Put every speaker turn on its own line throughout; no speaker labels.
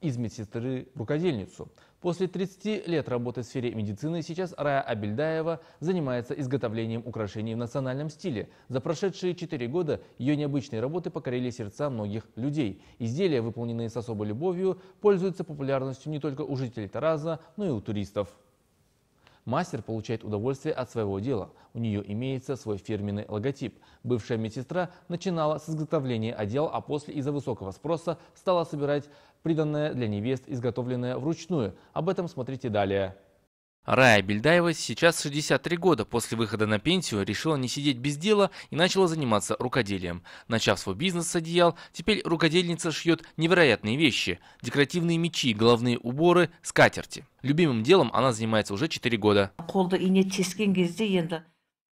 из медсестры в рукодельницу. После 30 лет работы в сфере медицины сейчас Рая Абельдаева занимается изготовлением украшений в национальном стиле. За прошедшие 4 года ее необычные работы покорили сердца многих людей. Изделия, выполненные с особой любовью, пользуются популярностью не только у жителей Тараза, но и у туристов. Мастер получает удовольствие от своего дела. У нее имеется свой фирменный логотип. Бывшая медсестра начинала с изготовления одел, а после из-за высокого спроса стала собирать приданное для невест, изготовленное вручную. Об этом смотрите далее. Рая Бельдаева сейчас 63 года после выхода на пенсию решила не сидеть без дела и начала заниматься рукоделием. Начав свой бизнес с одеял, теперь рукодельница шьет невероятные вещи – декоративные мечи, головные уборы, скатерти. Любимым делом она занимается уже 4 года.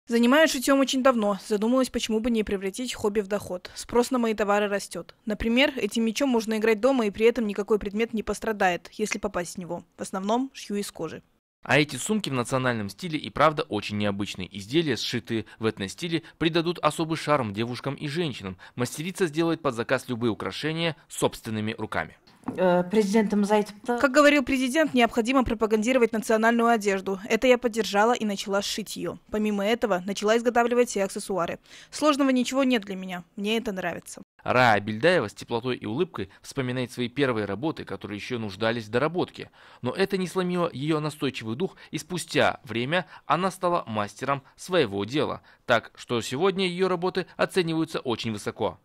Занимаюсь шитьем очень давно. Задумалась, почему бы не превратить хобби в доход. Спрос на мои товары растет. Например, этим мечом можно играть дома, и при этом никакой предмет не пострадает, если попасть в него. В основном шью из кожи.
А эти сумки в национальном стиле и правда очень необычные. Изделия, сшитые в этностиле, придадут особый шарм девушкам и женщинам. Мастерица сделает под заказ любые украшения собственными руками.
Э, президентimiz айтыпты. Как говорил президент, необходимо пропагандировать национальную одежду. Это я поддержала и начала шить ее. Помимо этого, начала изготавливать все аксессуары. Сложного ничего нет для меня. Мне это нравится.
Раа Бельдаева с теплотой и улыбкой вспоминает свои первые работы, которые еще нуждались в доработке. Но это не сломило ее настойчивый дух, и спустя время она стала мастером своего дела. Так что сегодня ее работы оцениваются очень высоко.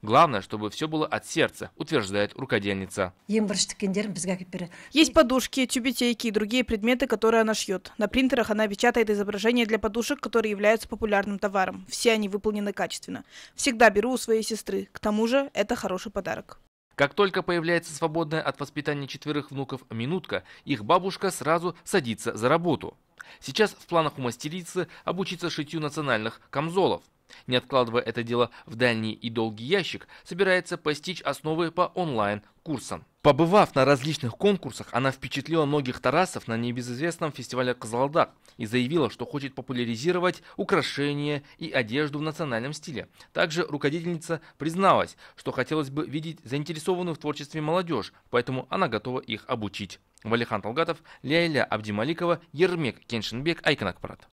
Главное, чтобы все было от сердца, утверждает рукодельница.
Есть подушки, тюбетейки и другие предметы, которые она шьет. На принтерах она печатает изображения для подушек, которые являются популярным товаром. Все они выполнены качественно. Всегда беру у своей сестры. К тому же, это хороший подарок.
Как только появляется свободная от воспитания четверых внуков минутка, их бабушка сразу садится за работу. Сейчас в планах у мастерицы обучиться шитью национальных камзолов. Не откладывая это дело в дальний и долгий ящик, собирается постичь основы по онлайн-курсам. Побывав на различных конкурсах, она впечатлила многих тарасов на небезызвестном фестивале Кызылдак и заявила, что хочет популяризировать украшения и одежду в национальном стиле. Также руководительница призналась, что хотелось бы видеть заинтересованную в творчестве молодежь, поэтому она готова их обучить. Валихан Талгатов, Ляйля Абдималикова, Ермек Кеншинбек, Айканакпарат.